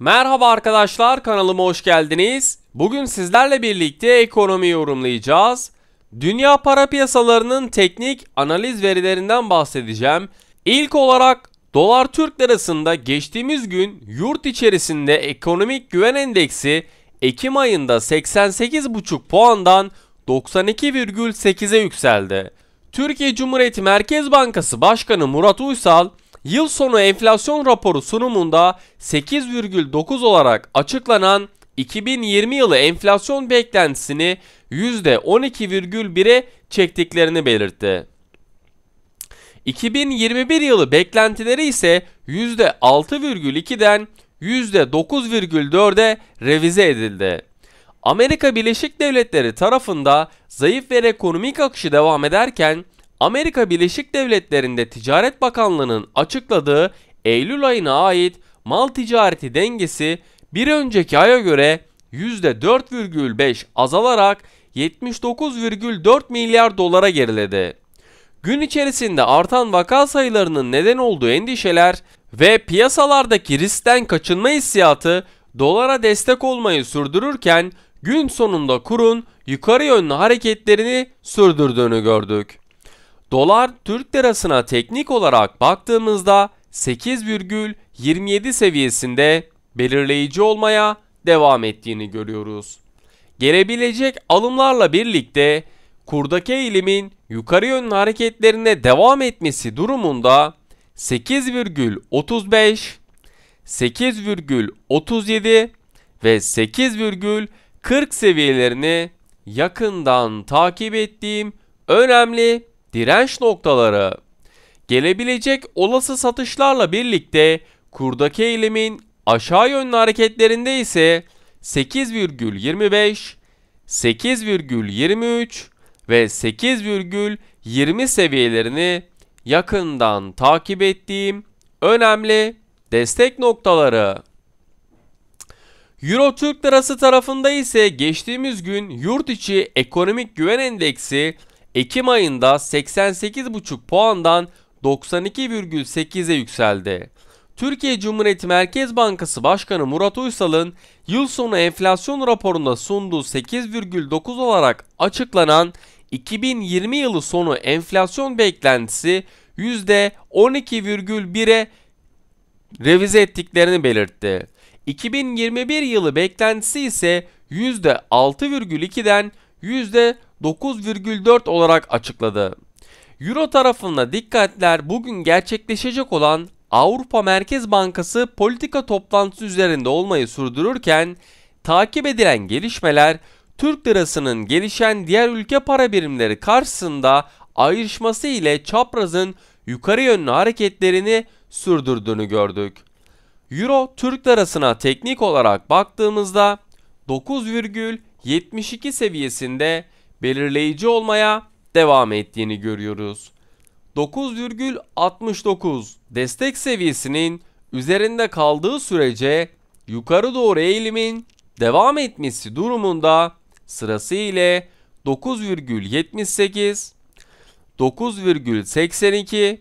Merhaba arkadaşlar kanalıma hoş geldiniz. Bugün sizlerle birlikte ekonomi yorumlayacağız. Dünya para piyasalarının teknik analiz verilerinden bahsedeceğim. İlk olarak dolar Türk lirasında geçtiğimiz gün yurt içerisinde ekonomik güven endeksi Ekim ayında 88,5 puandan 92,8'e yükseldi. Türkiye Cumhuriyeti Merkez Bankası Başkanı Murat Uysal Yıl sonu enflasyon raporu sunumunda 8,9 olarak açıklanan 2020 yılı enflasyon beklentisini %12,1'e çektiklerini belirtti. 2021 yılı beklentileri ise %6,2'den %9,4'e revize edildi. Amerika Birleşik Devletleri tarafında zayıf ve ekonomik akışı devam ederken Amerika Birleşik Devletleri'nde Ticaret Bakanlığı'nın açıkladığı Eylül ayına ait mal ticareti dengesi bir önceki aya göre %4,5 azalarak 79,4 milyar dolara geriledi. Gün içerisinde artan vaka sayılarının neden olduğu endişeler ve piyasalardaki riskten kaçınma hissiyatı dolara destek olmayı sürdürürken gün sonunda kurun yukarı yönlü hareketlerini sürdürdüğünü gördük. Dolar Türk lirasına teknik olarak baktığımızda 8,27 seviyesinde belirleyici olmaya devam ettiğini görüyoruz. Gelebilecek alımlarla birlikte kurdaki eğilimin yukarı yönlü hareketlerine devam etmesi durumunda 8,35, 8,37 ve 8,40 seviyelerini yakından takip ettiğim önemli direnç noktaları gelebilecek olası satışlarla birlikte kurdaki eğilimin aşağı yönlü hareketlerinde ise 8,25, 8,23 ve 8,20 seviyelerini yakından takip ettiğim önemli destek noktaları. Euro Türk Lirası tarafında ise geçtiğimiz gün yurt içi ekonomik güven endeksi Ekim ayında 88,5 puandan 92,8'e yükseldi. Türkiye Cumhuriyeti Merkez Bankası Başkanı Murat Uysal'ın yıl sonu enflasyon raporunda sunduğu 8,9 olarak açıklanan 2020 yılı sonu enflasyon beklentisi %12,1'e revize ettiklerini belirtti. 2021 yılı beklentisi ise %6,2'den %9,4 olarak açıkladı. Euro tarafında dikkatler bugün gerçekleşecek olan Avrupa Merkez Bankası politika toplantısı üzerinde olmayı sürdürürken takip edilen gelişmeler Türk lirasının gelişen diğer ülke para birimleri karşısında ayrışması ile çaprazın yukarı yönlü hareketlerini sürdürdüğünü gördük. Euro Türk lirasına teknik olarak baktığımızda 9,7 72 seviyesinde belirleyici olmaya devam ettiğini görüyoruz. 9,69 destek seviyesinin üzerinde kaldığı sürece yukarı doğru eğilimin devam etmesi durumunda sırası ile 9,78, 9,82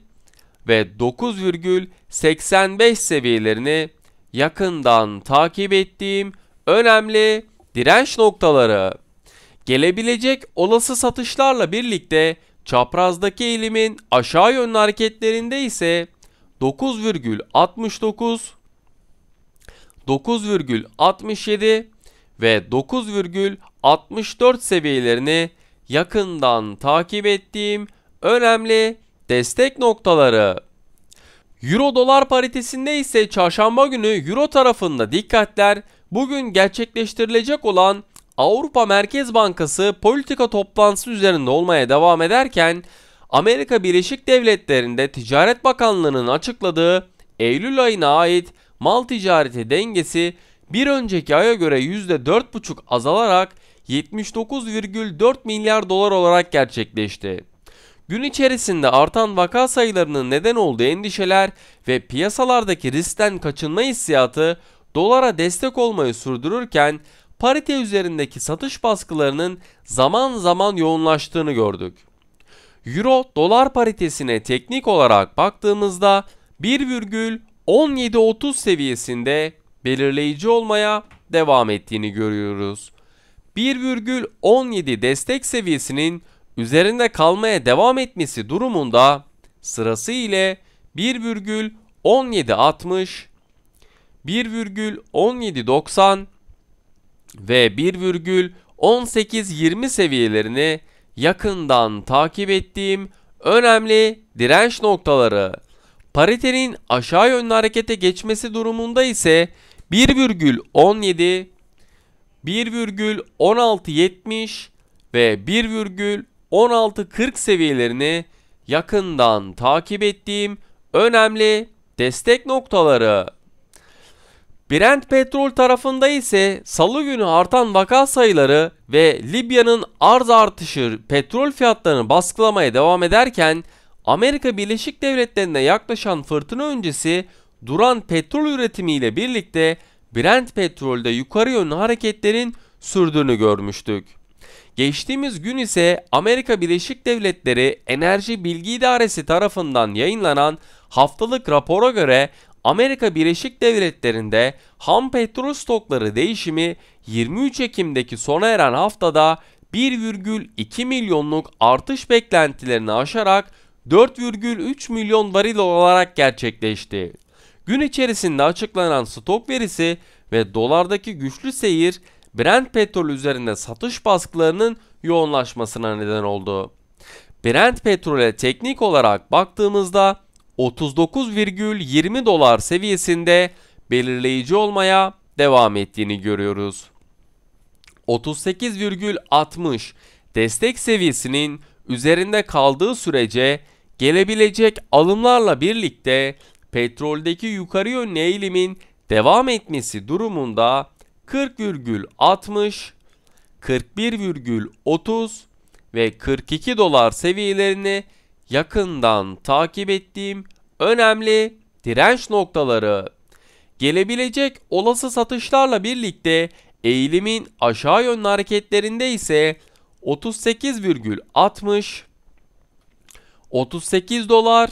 ve 9,85 seviyelerini yakından takip ettiğim önemli direnç noktaları. Gelebilecek olası satışlarla birlikte çaprazdaki eğilimin aşağı yönlü hareketlerinde ise 9,69 9,67 ve 9,64 seviyelerini yakından takip ettiğim önemli destek noktaları. Euro dolar paritesinde ise çarşamba günü Euro tarafında dikkatler bugün gerçekleştirilecek olan Avrupa Merkez Bankası politika toplantısı üzerinde olmaya devam ederken Amerika Birleşik Devletleri'nde Ticaret Bakanlığı'nın açıkladığı Eylül ayına ait mal ticareti dengesi bir önceki aya göre %4,5 azalarak 79,4 milyar dolar olarak gerçekleşti. Gün içerisinde artan vaka sayılarının neden olduğu endişeler ve piyasalardaki riskten kaçınma hissiyatı dolara destek olmayı sürdürürken parite üzerindeki satış baskılarının zaman zaman yoğunlaştığını gördük. Euro dolar paritesine teknik olarak baktığımızda 1,1730 seviyesinde belirleyici olmaya devam ettiğini görüyoruz. 1,17 destek seviyesinin üzerinde kalmaya devam etmesi durumunda sırası ile 1,1760 1,1790 ve 1,1820 seviyelerini yakından takip ettiğim önemli direnç noktaları. Paritenin aşağı yönlü harekete geçmesi durumunda ise 1,17 1,1670 ve 1,1640 seviyelerini yakından takip ettiğim önemli destek noktaları. Brent Petrol tarafında ise salı günü artan vaka sayıları ve Libya'nın arz artışı petrol fiyatlarını baskılamaya devam ederken Amerika Birleşik Devletleri'ne yaklaşan fırtına öncesi duran petrol üretimiyle birlikte Brent petrolde yukarı yönlü hareketlerin sürdüğünü görmüştük. Geçtiğimiz gün ise Amerika Birleşik Devletleri Enerji Bilgi İdaresi tarafından yayınlanan haftalık rapora göre Amerika Birleşik Devletleri'nde ham petrol stokları değişimi 23 Ekim'deki sona eren haftada 1,2 milyonluk artış beklentilerini aşarak 4,3 milyon varil olarak gerçekleşti. Gün içerisinde açıklanan stok verisi ve dolardaki güçlü seyir Brent petrol üzerinde satış baskılarının yoğunlaşmasına neden oldu. Brent petrole teknik olarak baktığımızda 39,20 dolar seviyesinde belirleyici olmaya devam ettiğini görüyoruz. 38,60 destek seviyesinin üzerinde kaldığı sürece gelebilecek alımlarla birlikte petroldeki yukarı yönlü eğilimin devam etmesi durumunda 40,60, 41,30 ve 42 dolar seviyelerini yakından takip ettiğim önemli direnç noktaları. Gelebilecek olası satışlarla birlikte eğilimin aşağı yönlü hareketlerinde ise 38,60 38 dolar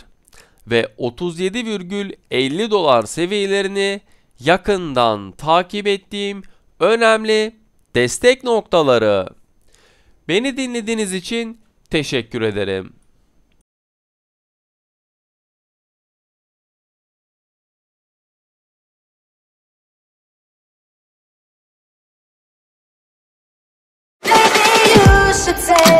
ve 37,50 dolar seviyelerini yakından takip ettiğim önemli destek noktaları. Beni dinlediğiniz için teşekkür ederim. should say.